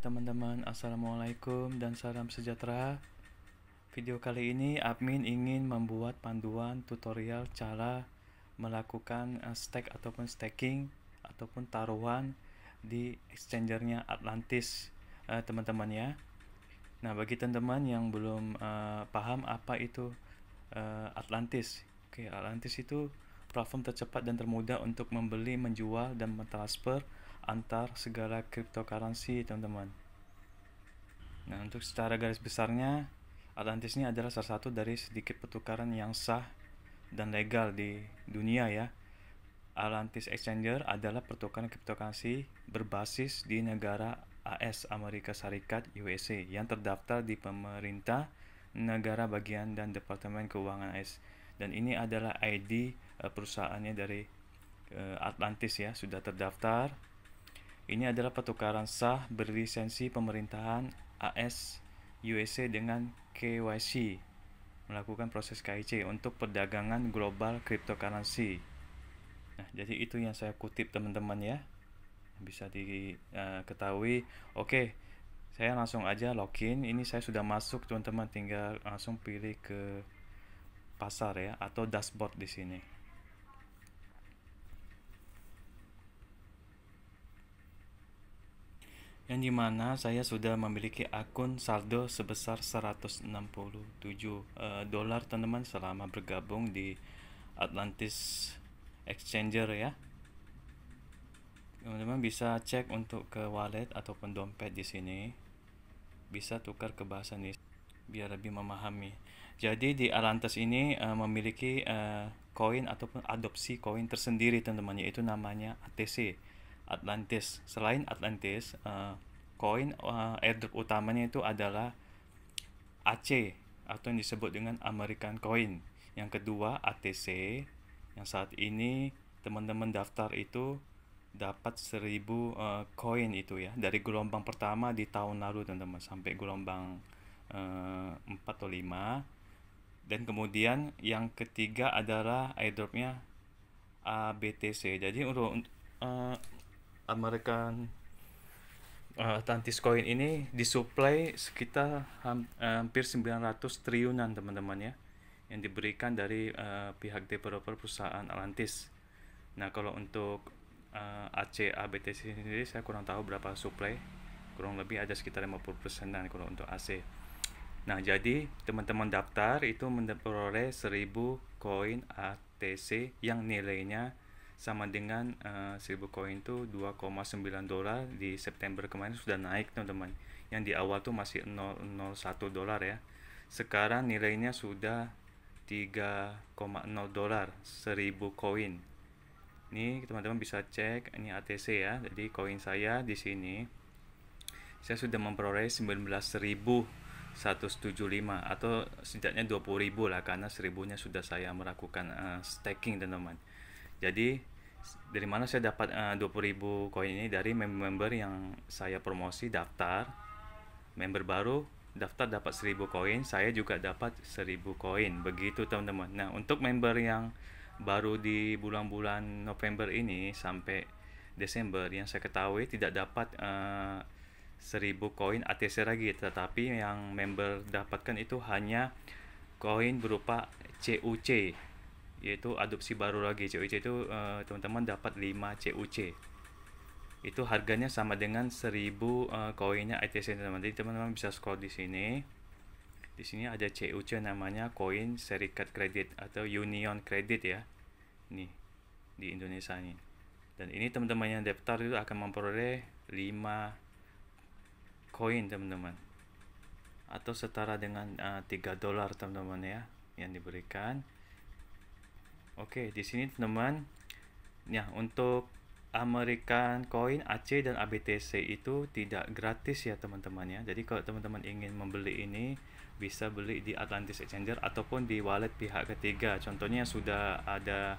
teman-teman, Assalamualaikum dan salam sejahtera Video kali ini admin ingin membuat panduan tutorial cara melakukan eh, stack ataupun staking ataupun taruhan di exchangernya Atlantis eh, teman-teman ya Nah bagi teman-teman yang belum uh, paham apa itu uh, Atlantis Oke Atlantis itu platform tercepat dan termudah untuk membeli, menjual, dan mentransfer transfer antar segala cryptocurrency teman-teman nah untuk secara garis besarnya Atlantis ini adalah salah satu dari sedikit pertukaran yang sah dan legal di dunia ya Atlantis Exchanger adalah pertukaran cryptocurrency berbasis di negara AS Amerika Serikat USA yang terdaftar di pemerintah negara bagian dan Departemen Keuangan AS dan ini adalah ID eh, perusahaannya dari eh, Atlantis ya sudah terdaftar ini adalah pertukaran sah berlisensi pemerintahan AS USA dengan KYC melakukan proses KYC untuk perdagangan global cryptocurrency. Nah, jadi itu yang saya kutip teman-teman ya. Bisa diketahui. Eh, uh, Oke, okay, saya langsung aja login. Ini saya sudah masuk teman-teman tinggal langsung pilih ke pasar ya atau dashboard di sini. yang dimana saya sudah memiliki akun saldo sebesar 167 eh, dolar teman-teman selama bergabung di Atlantis Exchanger ya teman-teman bisa cek untuk ke wallet ataupun dompet di sini bisa tukar ke bahasa nih biar lebih memahami jadi di Atlantis ini uh, memiliki eh, koin uh, ataupun adopsi koin tersendiri teman-teman yaitu namanya ATC Atlantis. Selain Atlantis, eh, koin uh, airdrop utamanya itu adalah AC atau yang disebut dengan American Coin. Yang kedua ATC yang saat ini teman-teman daftar itu dapat 1000 uh, eh, koin itu ya dari gelombang pertama di tahun lalu teman-teman sampai gelombang uh, 4 atau 5 dan kemudian yang ketiga adalah airdropnya ABTC jadi untuk uh, American uh, Tantis Coin ini disuplai sekitar eh, hampir 900 triliunan teman-teman ya yang diberikan dari uh, pihak developer perusahaan Atlantis. Nah, kalau untuk uh, ACA BTC sendiri saya kurang tahu berapa supply, kurang lebih ada sekitar 50 dan kalau untuk AC. Nah, jadi teman-teman daftar itu memperoleh 1000 koin ATC yang nilainya sama dengan uh, 1000 koin tuh 2,9 dolar di September kemarin sudah naik teman-teman yang di awal tuh masih 0,01 dolar ya sekarang nilainya sudah 3,0 dolar 1000 koin ini teman-teman bisa cek ini ATC ya jadi koin saya di sini saya sudah memperoleh 19.175 atau setidaknya 20.000 lah karena 1000-nya sudah saya melakukan uh, staking teman-teman jadi dari mana saya dapat eh, uh, 20.000 koin ini dari member member yang saya promosi daftar. Member baru daftar dapat 1000 koin, saya juga dapat 1000 koin. Begitu teman-teman. Nah, untuk member yang baru di bulan-bulan November ini sampai Desember yang saya ketahui tidak dapat uh, eh, 1000 koin ATC lagi tetapi yang member dapatkan itu hanya koin berupa CUC yaitu adopsi baru lagi CUC itu eh, teman-teman uh, dapat 5 CUC itu harganya sama dengan 1000 uh, eh, koinnya ITC teman-teman jadi teman-teman bisa scroll di sini di sini ada CUC namanya koin serikat kredit atau union kredit ya nih di Indonesia ini dan ini teman-teman yang daftar itu akan memperoleh 5 koin teman-teman atau setara dengan uh, eh, 3 dolar teman-teman ya yang diberikan Oke, di sini teman-teman. Ya, untuk American Coin AC dan ABTC itu tidak gratis ya teman-teman ya. Jadi kalau teman-teman ingin membeli ini bisa beli di Atlantis Exchanger ataupun di wallet pihak ketiga. Contohnya sudah ada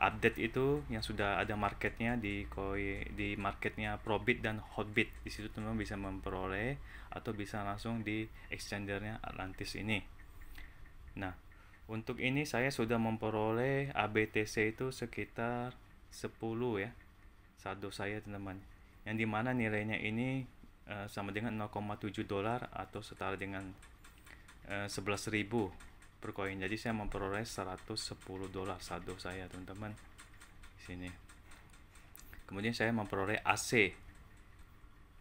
update itu yang sudah ada marketnya di koi di marketnya Probit dan Hotbit. Di situ teman-teman bisa memperoleh atau bisa langsung di exchangernya Atlantis ini. Nah, untuk ini saya sudah memperoleh ABTC itu sekitar 10 ya. Saldo saya teman-teman. Yang dimana nilainya ini uh, sama dengan 0,7 dolar atau setara dengan uh, eh, 11.000 per koin. Jadi saya memperoleh 110 dolar saldo saya teman-teman. Sini. Kemudian saya memperoleh AC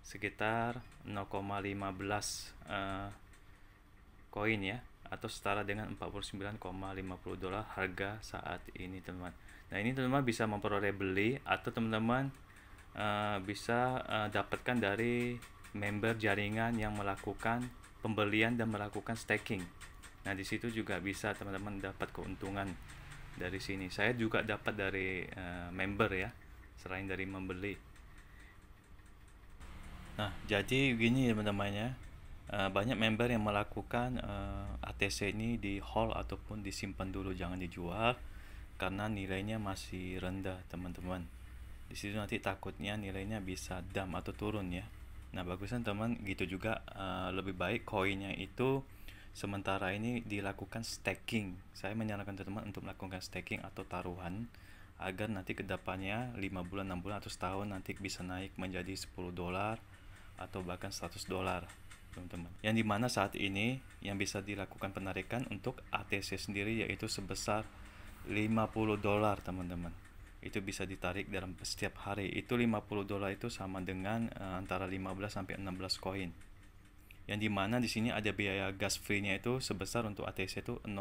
sekitar 0,15 uh, eh, koin ya atau setara dengan 49,50 dolar harga saat ini teman-teman. Nah ini teman-teman bisa memperoleh beli atau teman-teman uh, bisa uh, dapatkan dari member jaringan yang melakukan pembelian dan melakukan staking. Nah disitu juga bisa teman-teman dapat keuntungan dari sini. Saya juga dapat dari uh, member ya selain dari membeli. Nah jadi gini teman temannya ya Eh, banyak member yang melakukan uh, eh, ATC ini di hall ataupun disimpan dulu jangan dijual karena nilainya masih rendah teman-teman di situ nanti takutnya nilainya bisa dam atau turun ya nah bagusnya teman gitu juga uh, lebih baik koinnya itu sementara ini dilakukan staking saya menyarankan teman-teman untuk melakukan staking atau taruhan agar nanti kedepannya 5 bulan 6 bulan atau setahun nanti bisa naik menjadi 10 dolar atau bahkan 100 dolar teman-teman. Yang dimana saat ini yang bisa dilakukan penarikan untuk ATC sendiri yaitu sebesar 50 dolar teman-teman itu bisa ditarik dalam setiap hari itu 50 dolar itu sama dengan uh, antara 15 sampai 16 koin yang dimana di sini ada biaya gas free nya itu sebesar untuk ATC itu 0,1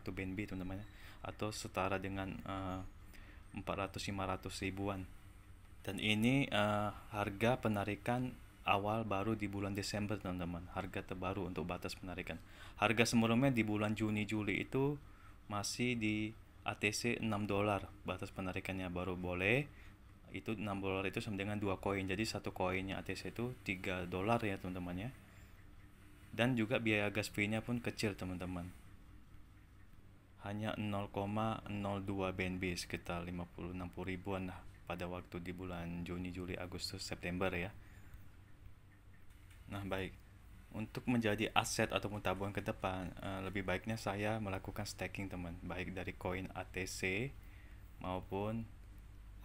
BNB teman-teman ya. atau setara dengan uh, 400 500 ribuan dan ini uh, harga penarikan awal baru di bulan Desember teman-teman harga terbaru untuk batas penarikan harga sebelumnya di bulan Juni Juli itu masih di ATC 6 dolar batas penarikannya baru boleh itu 6 dolar itu sama dengan dua koin jadi satu koinnya ATC itu 3 dolar ya teman-teman ya dan juga biaya gas fee nya pun kecil teman-teman hanya 0,02 BNB sekitar 50-60 ribuan pada waktu di bulan Juni, Juli, Agustus, September ya Nah, baik. Untuk menjadi aset ataupun tabungan ke depan, eh, lebih baiknya saya melakukan staking, teman, baik dari koin ATC maupun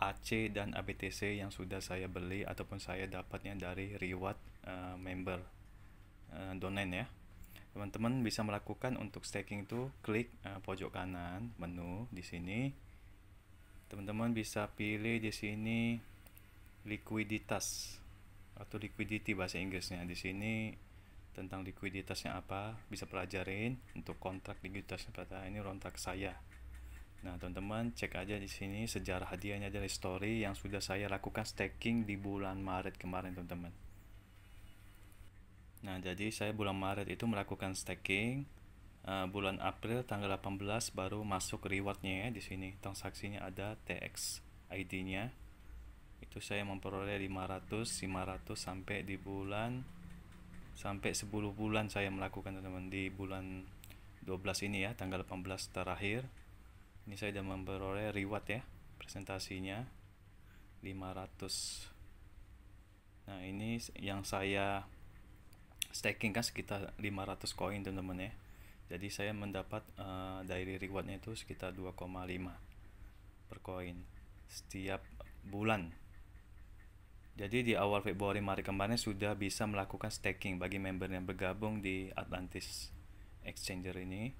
AC dan ABTC yang sudah saya beli ataupun saya dapatnya dari reward eh, member eh, donen ya. Teman-teman bisa melakukan untuk staking itu klik pojok kanan menu di sini. Teman-teman bisa pilih di sini likuiditas atau liquidity bahasa Inggrisnya di sini tentang likuiditasnya apa bisa pelajarin untuk kontrak likuiditasnya pada ini kontrak saya nah teman-teman cek aja di sini sejarah hadiahnya dari story yang sudah saya lakukan staking di bulan Maret kemarin teman-teman nah jadi saya bulan Maret itu melakukan staking uh, bulan April tanggal 18 baru masuk rewardnya ya di sini transaksinya ada TX ID-nya itu saya memperoleh 500 500 sampai di bulan sampai 10 bulan saya melakukan teman-teman di bulan 12 ini ya tanggal 18 terakhir ini saya sudah memperoleh reward ya presentasinya 500 nah ini yang saya staking kan sekitar 500 koin teman-teman ya jadi saya mendapat uh, eh, dari rewardnya itu sekitar 2,5 per koin setiap bulan jadi di awal Februari mari kemarin sudah bisa melakukan staking bagi member yang bergabung di Atlantis Exchanger ini.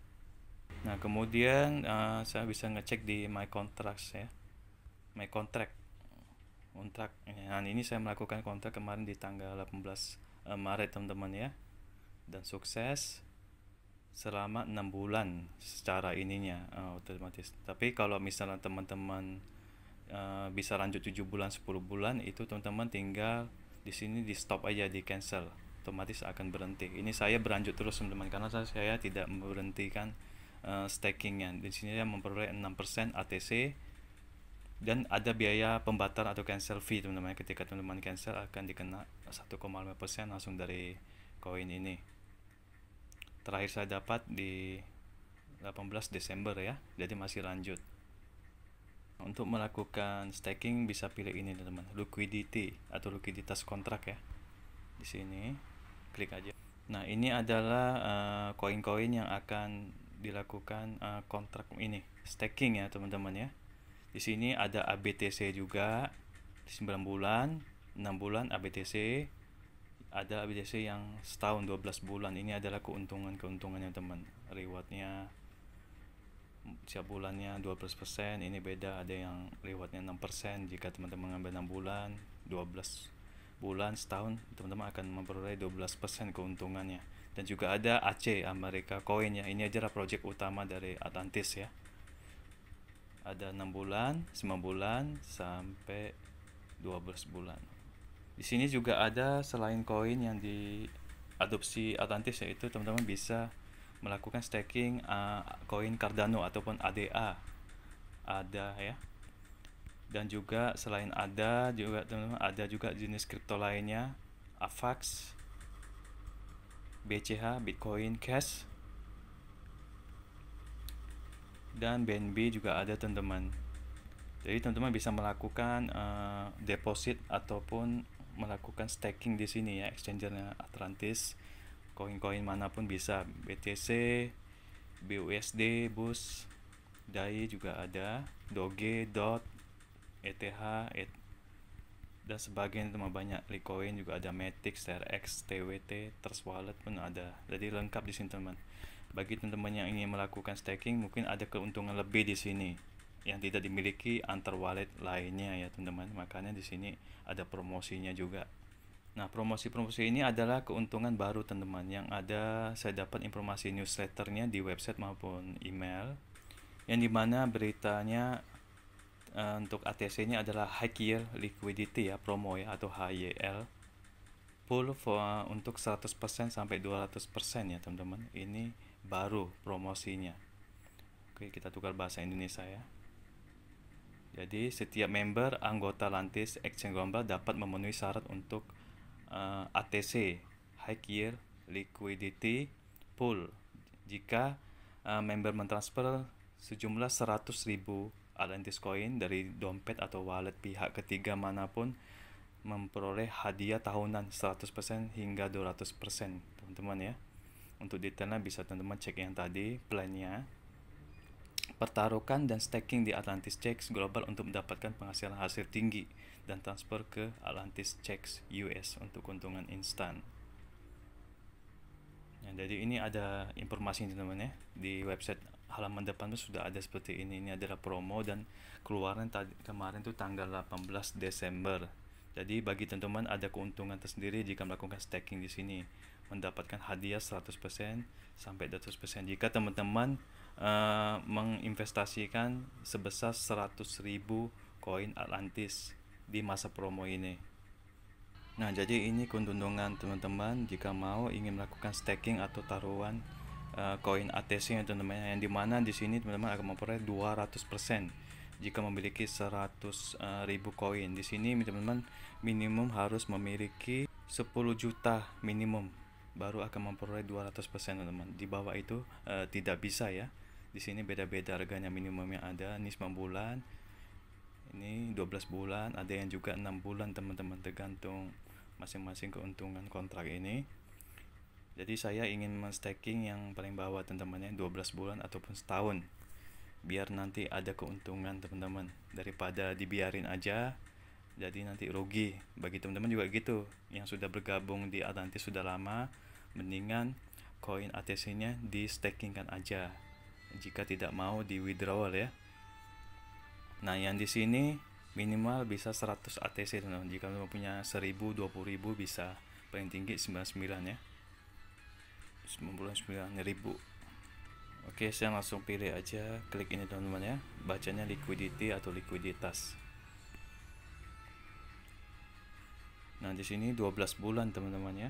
Nah kemudian uh, saya bisa ngecek di My Contracts ya, My Contract, kontrak. Nah ini saya melakukan kontrak kemarin di tanggal 18 eh, Maret teman-teman ya, dan sukses selama enam bulan secara ininya uh, otomatis. Tapi kalau misalnya teman-teman Eh, bisa lanjut 7 bulan 10 bulan itu teman-teman tinggal di sini di stop aja di cancel otomatis akan berhenti ini saya berlanjut terus teman-teman karena saya tidak memberhentikan uh, stakingnya di sini saya memperoleh 6% ATC dan ada biaya pembatal atau cancel fee teman-teman ketika teman-teman cancel akan dikena 1,5% langsung dari koin ini terakhir saya dapat di 18 Desember ya jadi masih lanjut untuk melakukan staking bisa pilih ini teman-teman, liquidity atau likuiditas kontrak ya. Di sini klik aja. Nah, ini adalah eh, koin-koin uh, yang akan dilakukan uh, kontrak ini, staking ya teman-teman ya. Di sini ada ABTC juga 9 bulan, 6 bulan ABTC, ada ABTC yang setahun 12 bulan. Ini adalah keuntungan-keuntungannya teman, rewardnya setiap bulannya 12% ini beda ada yang lewatnya 6% jika teman-teman mengambil 6 bulan 12 bulan setahun teman-teman akan memperoleh 12% keuntungannya dan juga ada AC Amerika koinnya ini aja project utama dari Atlantis ya ada 6 bulan 9 bulan sampai 12 bulan di sini juga ada selain koin yang diadopsi Atlantis yaitu teman-teman bisa melakukan staking uh, koin uh, Cardano ataupun ADA ada ya dan juga selain ada juga teman-teman ada juga jenis kripto lainnya AVAX BCH Bitcoin Cash dan BNB juga ada teman-teman jadi teman-teman bisa melakukan uh, deposit ataupun melakukan staking di sini ya exchangernya Atlantis koin-koin manapun bisa BTC BUSD BUS DAI juga ada Doge DOT ETH et, dan sebagainya teman banyak Litecoin juga ada Matic, TRX, TWT, Trust Wallet pun ada jadi lengkap di sini teman bagi teman-teman yang ingin melakukan staking mungkin ada keuntungan lebih di sini yang tidak dimiliki antar wallet lainnya ya teman-teman makanya di sini ada promosinya juga Nah, promosi-promosi ini adalah keuntungan baru teman-teman yang ada saya dapat informasi newsletternya di website maupun email yang dimana beritanya uh, untuk ATC ini adalah High Yield Liquidity ya promo ya atau HYL pool for, uh, untuk 100% sampai 200% ya teman-teman ini baru promosinya oke kita tukar bahasa Indonesia ya jadi setiap member anggota Lantis Exchange Global dapat memenuhi syarat untuk uh, eh, ATC (High Yield Liquidity Pool) jika uh, member mentransfer sejumlah 100.000 Atlantis Coin dari dompet atau wallet pihak ketiga manapun memperoleh hadiah tahunan 100% hingga 200% teman-teman ya untuk detailnya bisa teman-teman cek yang tadi plannya pertaruhkan dan staking di Atlantis Checks Global untuk mendapatkan penghasilan hasil tinggi dan transfer ke Atlantis Checks US untuk keuntungan instan. Nah, jadi ini ada informasi teman-teman ya di website halaman depan sudah ada seperti ini. Ini adalah promo dan keluaran kemarin itu tanggal 18 Desember. Jadi bagi teman-teman ada keuntungan tersendiri jika melakukan staking di sini mendapatkan hadiah 100% sampai 100% jika teman-teman uh, menginvestasikan sebesar 100.000 koin Atlantis di masa promo ini. Nah, jadi ini kundundungan teman-teman jika mau ingin melakukan staking atau taruhan eh, koin uh, ATC yang teman-teman yang dimana di sini teman-teman akan memperoleh 200% jika memiliki 100.000 ribu koin. Di sini teman-teman minimum harus memiliki 10 juta minimum baru akan memperoleh 200% teman-teman. Di bawah itu uh, tidak bisa ya di sini beda-beda harganya minimum yang ada ini 9 bulan ini 12 bulan ada yang juga 6 bulan teman-teman tergantung masing-masing keuntungan kontrak ini jadi saya ingin men-staking yang paling bawah teman temannya 12 bulan ataupun setahun biar nanti ada keuntungan teman-teman daripada dibiarin aja jadi nanti rugi bagi teman-teman juga gitu yang sudah bergabung di Atlantis sudah lama mendingan koin ATC nya di staking aja jika tidak mau di withdrawal ya. Nah, yang di sini minimal bisa 100 ATC teman-teman. Jika teman punya 1000, 20000 bisa paling tinggi 99 ya. 99.000. Oke, saya langsung pilih aja klik ini teman-teman ya. Bacanya liquidity atau likuiditas. Nah, di sini 12 bulan teman-teman ya.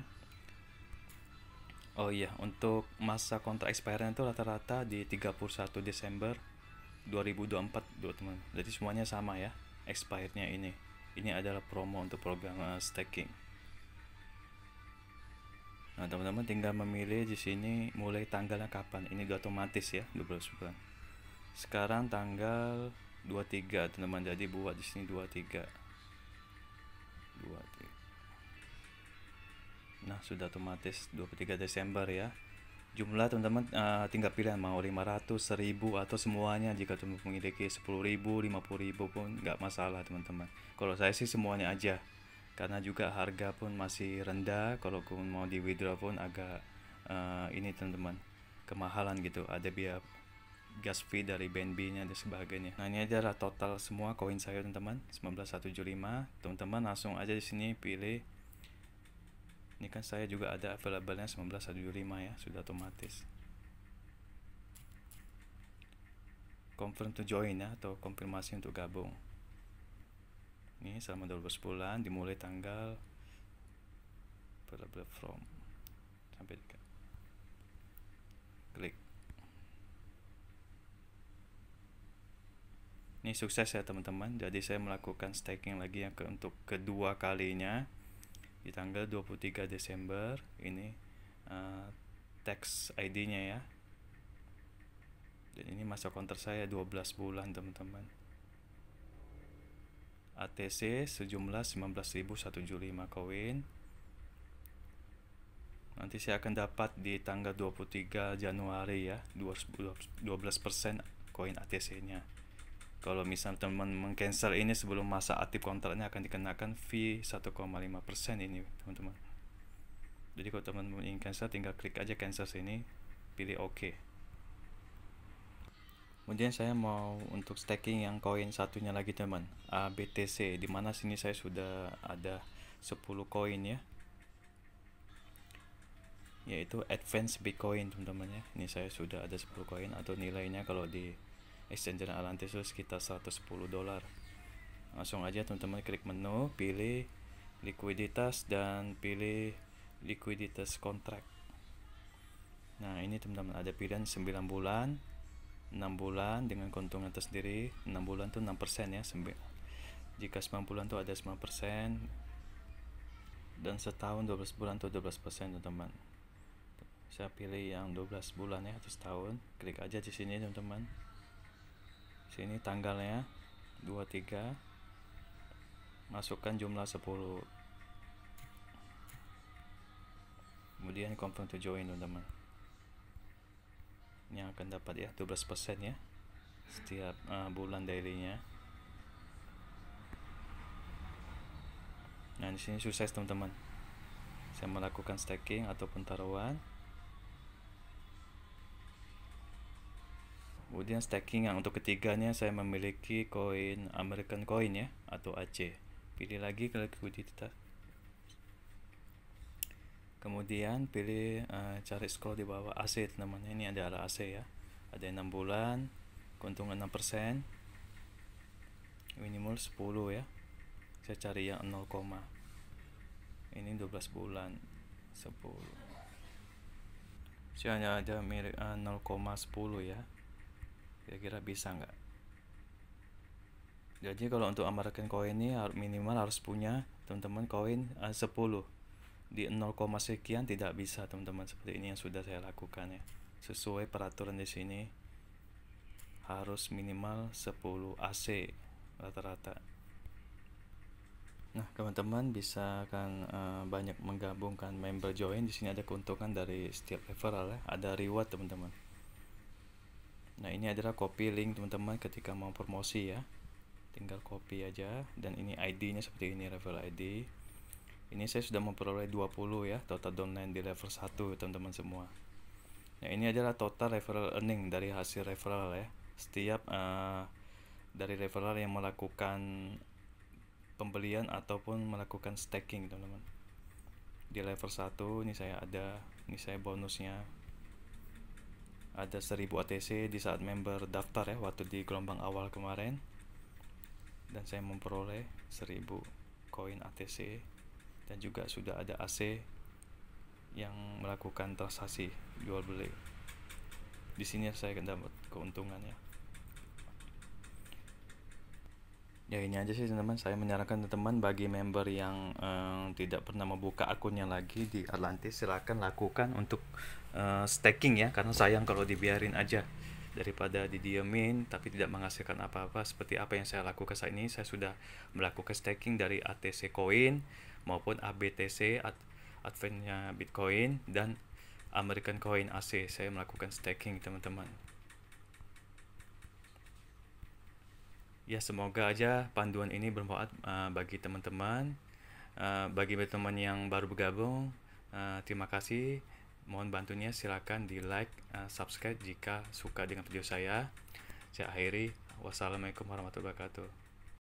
Oh iya, untuk masa kontrak expirednya itu rata-rata di 31 Desember 2024, dua teman. Jadi semuanya sama ya, expirednya ini. Ini adalah promo untuk program uh, staking. Nah, teman-teman tinggal memilih di sini mulai tanggalnya kapan. Ini udah otomatis ya, 12 bulan. Sekarang tanggal 23, teman-teman. Jadi buat di sini 23. 23. Nah, sudah otomatis 23 Desember ya. Jumlah teman-teman uh, tinggal pilihan mau 500, 1000 atau semuanya jika teman memiliki 10.000, 50.000 pun nggak masalah teman-teman. Kalau saya sih semuanya aja. Karena juga harga pun masih rendah kalau mau di withdraw pun agak uh, ini teman-teman kemahalan gitu. Ada biaya gas fee dari BNB-nya dan sebagainya. Nah, ini adalah total semua koin saya, teman-teman. 19175. Teman-teman langsung aja di sini pilih ini kan saya juga ada available-nya 1975 ya sudah otomatis confirm to join ya atau konfirmasi untuk gabung ini selama 12 bulan dimulai tanggal available from sampai dekat klik ini sukses ya teman-teman jadi saya melakukan staking lagi yang ke, untuk kedua kalinya di tanggal 23 Desember ini uh, eh, tax ID-nya ya dan ini masa konter saya 12 bulan teman-teman ATC sejumlah 19.175 koin nanti saya akan dapat di tanggal 23 Januari ya 12% koin ATC nya kalau misal teman mengcancel ini sebelum masa aktif kontraknya akan dikenakan fee 1,5% ini, teman-teman. Jadi kalau teman ingin cancel tinggal klik aja cancel sini, pilih OK. Kemudian saya mau untuk staking yang koin satunya lagi teman, ABTC. dimana sini saya sudah ada 10 koin ya. Yaitu advance Bitcoin teman-teman ya. Ini saya sudah ada 10 koin atau nilainya kalau di exchange Atlantis itu sekitar 110 dolar langsung aja teman-teman klik menu pilih likuiditas dan pilih likuiditas kontrak nah ini teman-teman ada pilihan 9 bulan 6 bulan dengan keuntungan tersendiri 6 bulan tuh 6% ya sembilan. jika 9 bulan tuh ada 9% dan setahun 12 bulan tuh 12% teman-teman saya pilih yang 12 bulan ya atau setahun klik aja di sini teman-teman sini tanggalnya 23 masukkan jumlah 10 kemudian confirm to join teman-teman ini akan dapat ya 12% ya setiap uh, bulan dailynya nah disini sukses teman-teman saya melakukan staking ataupun taruhan Kemudian staking yang untuk ketiganya saya memiliki koin American Coin ya atau AC. Pilih lagi ke likuiditas. Kemudian pilih uh, cari scroll di bawah aset namanya ini ada AC ya. Ada enam bulan, keuntungan enam persen, Minimal sepuluh ya. Saya cari yang koma. ini dua belas bulan 10 saya hanya ada mirip eh, koma sepuluh ya kira-kira bisa nggak jadi kalau untuk American coin ini minimal harus punya teman-teman koin -teman, uh, 10 di 0, sekian tidak bisa teman-teman seperti ini yang sudah saya lakukan ya sesuai peraturan di sini harus minimal 10 AC rata-rata Nah, teman-teman bisa akan uh, eh, banyak menggabungkan member join. Di sini ada keuntungan dari setiap referral ya. Ada reward, teman-teman. Nah ini adalah copy link teman-teman ketika mau promosi ya Tinggal copy aja dan ini ID nya seperti ini level ID Ini saya sudah memperoleh 20 ya total domain di level 1 teman-teman semua Nah ini adalah total referral earning dari hasil referral ya Setiap uh, dari referral yang melakukan pembelian ataupun melakukan staking teman-teman Di level 1 ini saya ada, ini saya bonusnya ada 1000 ATC di saat member daftar ya waktu di gelombang awal kemarin dan saya memperoleh 1000 koin ATC dan juga sudah ada AC yang melakukan transaksi jual beli di sini saya dapat keuntungan ya ya ini aja sih teman-teman saya menyarankan teman-teman bagi member yang eh, tidak pernah membuka akunnya lagi di Atlantis silahkan lakukan untuk Eh, staking ya karena sayang kalau dibiarin aja daripada didiemin tapi tidak menghasilkan apa-apa seperti apa yang saya lakukan saat ini saya sudah melakukan staking dari ATC coin maupun ABTC at adventnya Bitcoin dan American coin AC saya melakukan staking teman-teman ya semoga aja panduan ini bermanfaat uh, bagi teman-teman uh, bagi teman-teman yang baru bergabung uh, terima kasih Mohon bantunya silakan di like, uh, eh, subscribe jika suka dengan video saya. Saya akhiri. Wassalamualaikum warahmatullahi wabarakatuh.